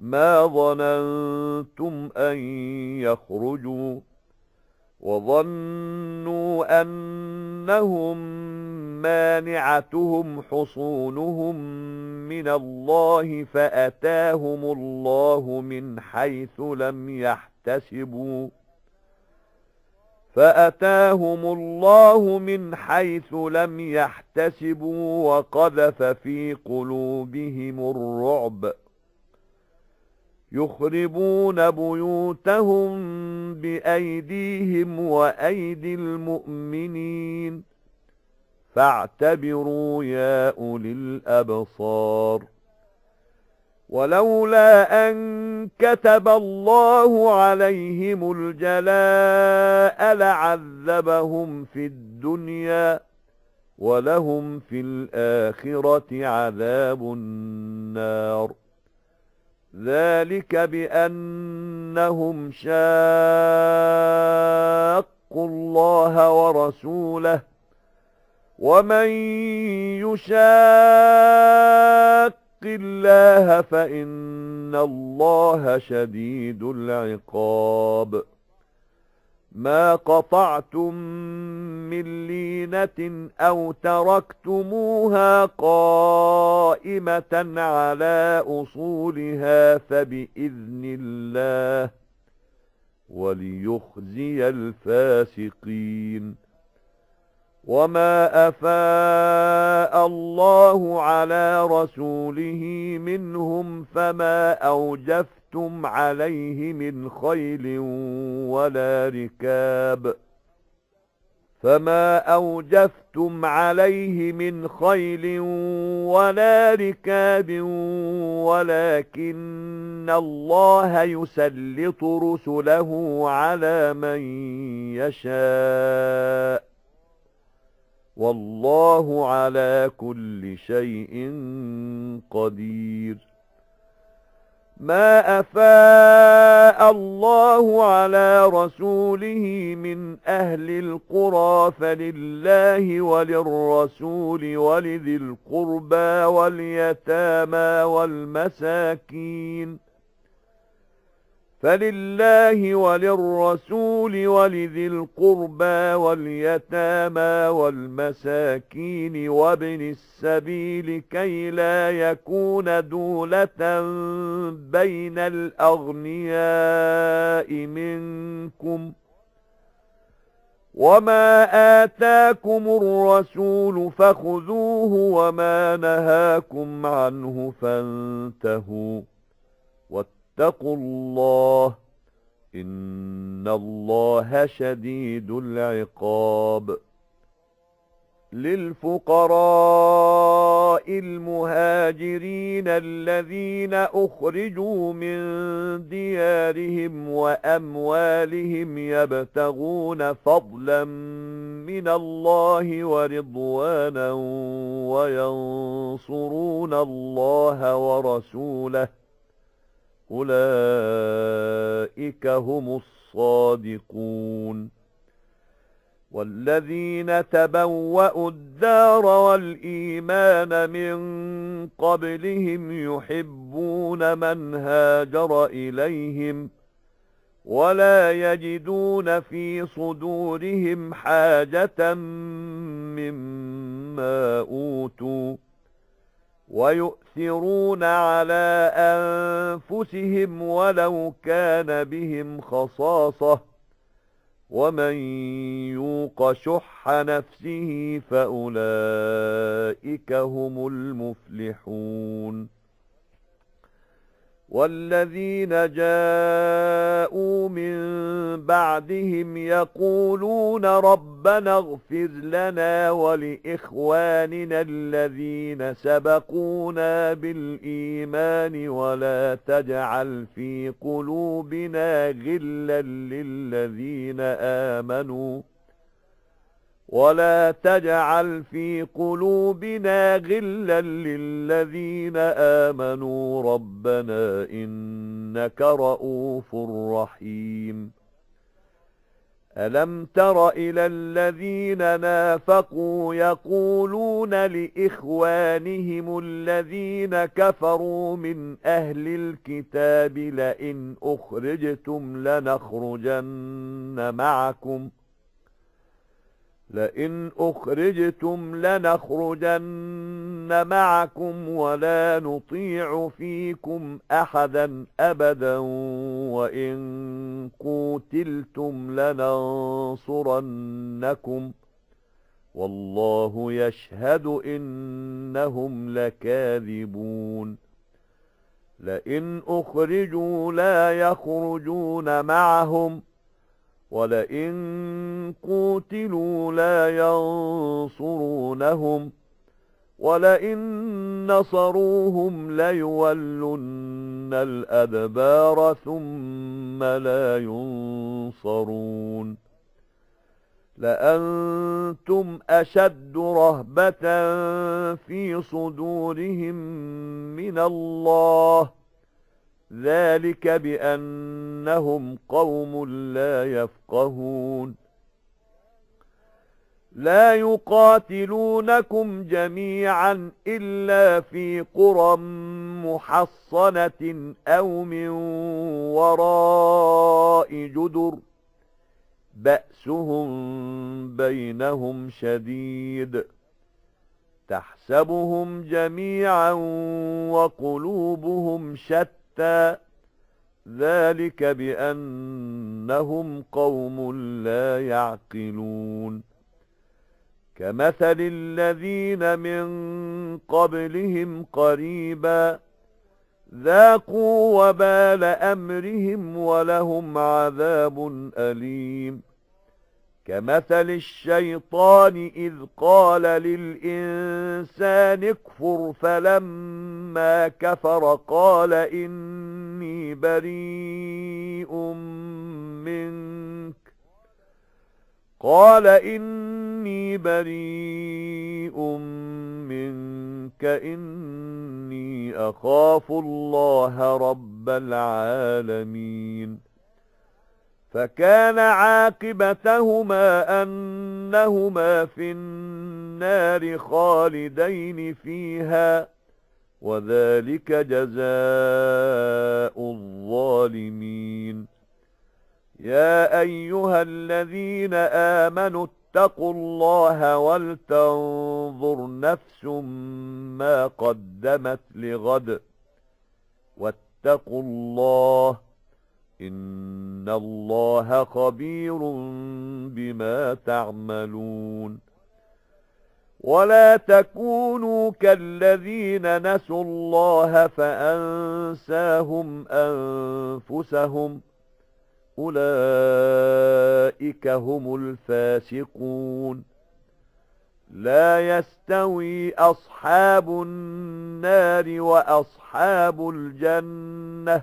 ما ظننتم أن يخرجوا وظنوا أنهم مانعتهم حصونهم من الله فأتاهم الله من حيث لم يحتسبوا فأتاهم الله من حيث لم يحتسبوا وقذف في قلوبهم الرعب ۖ يخربون بيوتهم بأيديهم وأيدي المؤمنين فاعتبروا يا أولي الأبصار ولولا أن كتب الله عليهم الجلاء لعذبهم في الدنيا ولهم في الآخرة عذاب النار ذلك بأنهم شاقوا الله ورسوله ومن يشاق الله فإن الله شديد العقاب ما قطعتم من لينة أو تركتموها قائمة على أصولها فبإذن الله وليخزي الفاسقين وما أفاء الله على رسوله منهم فما أوجفت لبثتم عليه من خيل ولا ركاب فما أوجفتم عليه من خيل ولا ركاب ولكن الله يسلط رسله على من يشاء والله على كل شيء قدير ما أفاء الله على رسوله من أهل القرى فلله وللرسول ولذي القربى واليتامى والمساكين فلله وللرسول ولذي القربى واليتامى والمساكين وابن السبيل كي لا يكون دولة بين الأغنياء منكم وما آتاكم الرسول فخذوه وما نهاكم عنه فانتهوا واتقوا الله إن الله شديد العقاب للفقراء المهاجرين الذين أخرجوا من ديارهم وأموالهم يبتغون فضلا من الله ورضوانا وينصرون الله ورسوله أولئك هم الصادقون والذين تبوأوا الدار والإيمان من قبلهم يحبون من هاجر إليهم ولا يجدون في صدورهم حاجة مما أوتوا ويؤثرون على أنفسهم ولو كان بهم خصاصة ومن يوق شح نفسه فأولئك هم المفلحون وَالَّذِينَ جَاءُوا مِن بَعْدِهِمْ يَقُولُونَ رَبَّنَا اغْفِرْ لَنَا وَلِإِخْوَانِنَا الَّذِينَ سَبَقُونَا بِالْإِيمَانِ وَلَا تَجْعَلْ فِي قُلُوبِنَا غِلًّا لِّلَّذِينَ آمَنُوا ولا تجعل في قلوبنا غلا للذين آمنوا ربنا إنك رؤوف رحيم ألم تر إلى الذين نافقوا يقولون لإخوانهم الذين كفروا من أهل الكتاب لئن أخرجتم لنخرجن معكم ۖ لئن أخرجتم لنخرجن معكم ولا نطيع فيكم أحدا أبدا وإن قوتلتم لننصرنكم والله يشهد إنهم لكاذبون لئن أخرجوا لا يخرجون معهم ۖ ولئن قوتلوا لا ينصرونهم ولئن نصروهم ليولن الأدبار ثم لا ينصرون لأنتم أشد رهبة في صدورهم من الله ذَلِكَ بِأَنَّهُمْ قَوْمٌ لَّا يَفْقَهُونَ لا يقاتلونكم جميعا إلا في قرى محصنة أو من وراء جدر بأسهم بينهم شديد تحسبهم جميعا وقلوبهم شتى حتى ذلك بأنهم قوم لا يعقلون كمثل الذين من قبلهم قريبا ذاقوا وبال أمرهم ولهم عذاب أليم كمثل الشيطان إذ قال للإنسان اكفر فلما كفر قال إني بريء منك قال إني بريء منك إني أخاف الله رب العالمين فكان عاقبتهما أنهما في النار خالدين فيها وذلك جزاء الظالمين يا أيها الذين آمنوا اتقوا الله ولتنظر نفس ما قدمت لغد واتقوا الله إِنَّ اللَّهَ خَبِيرٌ بِمَا تَعْمَلُونَ وَلَا تَكُونُوا كَالَّذِينَ نَسُوا اللَّهَ فَأَنسَاهُمْ أَنفُسَهُمْ أُولَئِكَ هُمُ الْفَاسِقُونَ لا يستوي أصحاب النار وأصحاب الجنة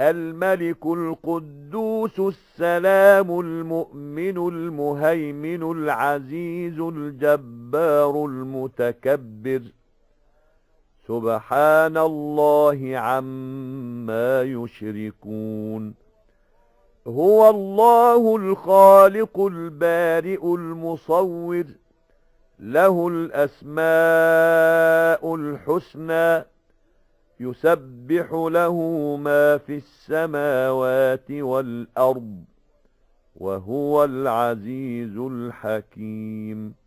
الملك القدوس السلام المؤمن المهيمن العزيز الجبار المتكبر سبحان الله عما يشركون هو الله الخالق البارئ المصور له الأسماء الحسنى يسبح له ما في السماوات والأرض وهو العزيز الحكيم